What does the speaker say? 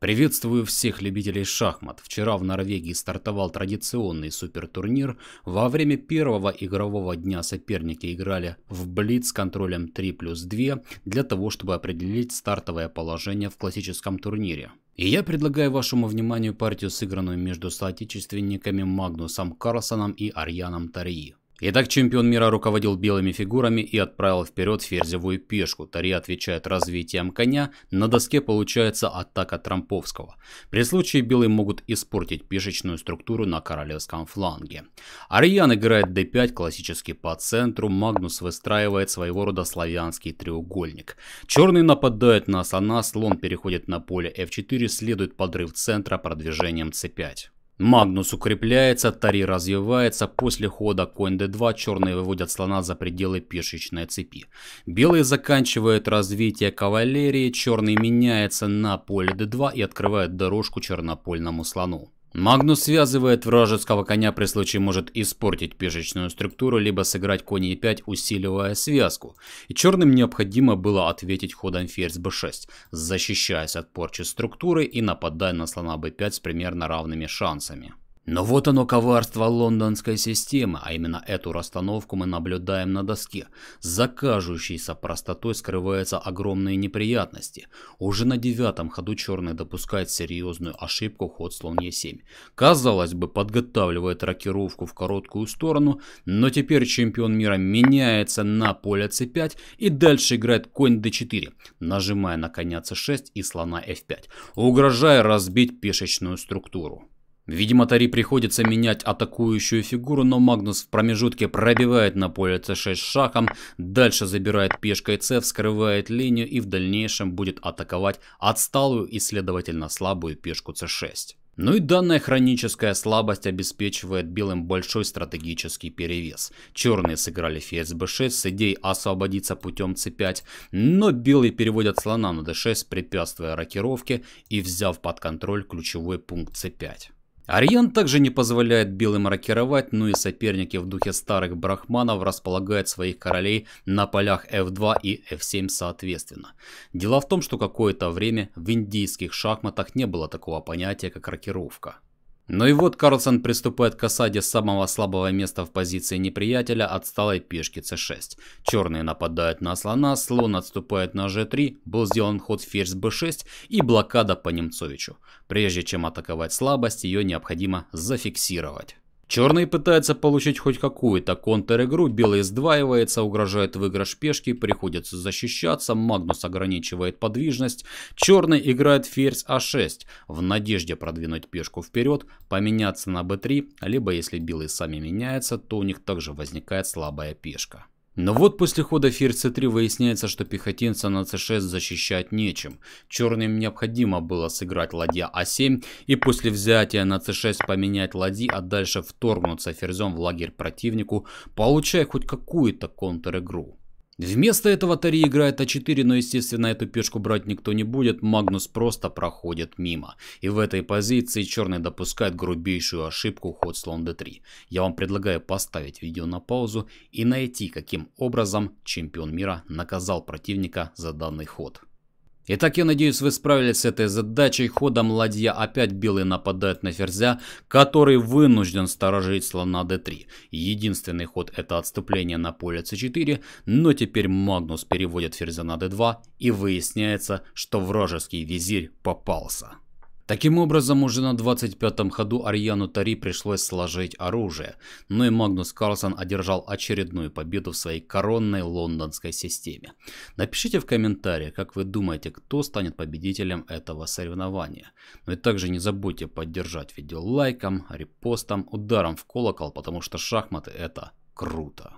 Приветствую всех любителей шахмат. Вчера в Норвегии стартовал традиционный супертурнир. Во время первого игрового дня соперники играли в блиц с контролем 3 плюс 2 для того, чтобы определить стартовое положение в классическом турнире. И я предлагаю вашему вниманию партию, сыгранную между соотечественниками Магнусом Карлсоном и Арьяном Тарии. Итак, чемпион мира руководил белыми фигурами и отправил вперед ферзевую пешку. Тари отвечает развитием коня, на доске получается атака Трамповского. При случае белые могут испортить пешечную структуру на королевском фланге. Арьян играет d5, классически по центру, Магнус выстраивает своего рода славянский треугольник. Черный нападают на слона, слон переходит на поле f4, следует подрыв центра продвижением c5. Магнус укрепляется, Тари развивается, после хода конь d2 черные выводят слона за пределы пешечной цепи. Белые заканчивают развитие кавалерии, черный меняется на поле d2 и открывает дорожку чернопольному слону. Магнус связывает вражеского коня при случае может испортить пешечную структуру, либо сыграть конь e5, усиливая связку. И черным необходимо было ответить ходом ферзь b6, защищаясь от порчи структуры и нападая на слона b5 с примерно равными шансами. Но вот оно коварство лондонской системы, а именно эту расстановку мы наблюдаем на доске. За кажущейся простотой скрываются огромные неприятности. Уже на девятом ходу черный допускает серьезную ошибку ход слон Е7. Казалось бы, подготавливает рокировку в короткую сторону, но теперь чемпион мира меняется на поле c5 и дальше играет конь d4, нажимая на коня c6 и слона f5, угрожая разбить пешечную структуру. Видимо, Тари приходится менять атакующую фигуру, но Магнус в промежутке пробивает на поле c6 шахом, дальше забирает пешкой c, вскрывает линию и в дальнейшем будет атаковать отсталую и, следовательно, слабую пешку c6. Ну и данная хроническая слабость обеспечивает белым большой стратегический перевес. Черные сыграли ферзь b6 с идеей освободиться путем c5, но белые переводят слона на d6, препятствуя рокировке и взяв под контроль ключевой пункт c5. Ариан также не позволяет белым рокировать, но и соперники в духе старых брахманов располагают своих королей на полях f2 и f7 соответственно. Дело в том, что какое-то время в индийских шахматах не было такого понятия, как рокировка. Но ну и вот Карлсон приступает к осаде самого слабого места в позиции неприятеля отсталой пешки c6. Черные нападают на слона, слон отступает на g3, был сделан ход ферзь b6 и блокада по Немцовичу. Прежде чем атаковать слабость, ее необходимо зафиксировать. Черный пытается получить хоть какую-то контр-игру, белые сдваиваются, угрожает выигрыш пешки, приходится защищаться, Магнус ограничивает подвижность, черный играет ферзь а6 в надежде продвинуть пешку вперед, поменяться на b3, либо если белые сами меняются, то у них также возникает слабая пешка. Но вот после хода ферзь c 3 выясняется, что пехотинца на c 6 защищать нечем. Черным необходимо было сыграть ладья a а 7 и после взятия на c 6 поменять ладьи, а дальше вторгнуться ферзем в лагерь противнику, получая хоть какую-то контр-игру. Вместо этого Тари играет А4, но естественно эту пешку брать никто не будет, Магнус просто проходит мимо. И в этой позиции черный допускает грубейшую ошибку ход слон D3. Я вам предлагаю поставить видео на паузу и найти каким образом чемпион мира наказал противника за данный ход. Итак, я надеюсь, вы справились с этой задачей. Ходом ладья опять белый нападает на ферзя, который вынужден сторожить слона d3. Единственный ход это отступление на поле c4, но теперь Магнус переводит ферзя на d2 и выясняется, что вражеский визирь попался. Таким образом, уже на 25-м ходу Арьяну Тари пришлось сложить оружие, но и Магнус Карлсон одержал очередную победу в своей коронной лондонской системе. Напишите в комментариях, как вы думаете, кто станет победителем этого соревнования. Ну и также не забудьте поддержать видео лайком, репостом, ударом в колокол, потому что шахматы это круто.